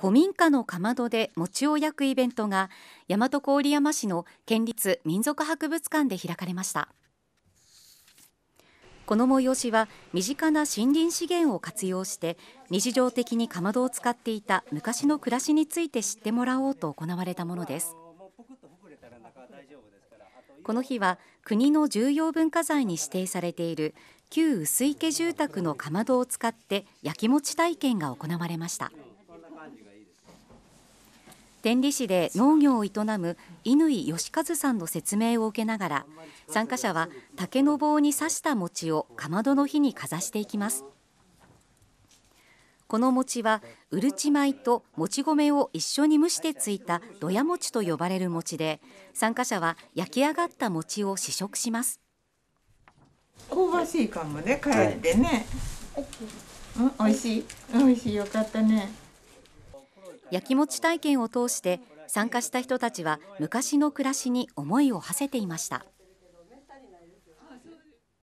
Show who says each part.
Speaker 1: 古民家のかまどで餅を焼くイベントが大和郡山市の県立民族博物館で開かれましたこの催しは身近な森林資源を活用して日常的にかまどを使っていた昔の暮らしについて知ってもらおうと行われたものですこの日は国の重要文化財に指定されている旧薄池住宅のかまどを使って焼き餅体験が行われました。天理市で農業を営む乾義和さんの説明を受けながら参加者は竹の棒に刺した餅をかまどの火にかざしていきますこの餅はうるち米ともち米を一緒に蒸してついたどや餅と呼ばれる餅で参加者は焼き上がった餅を試食します香ばしい感もね帰ってね、はい、うん、美味しい美味しいよかったねやきもち体験を通して参加した人たちは昔の暮らしに思いを馳せていました。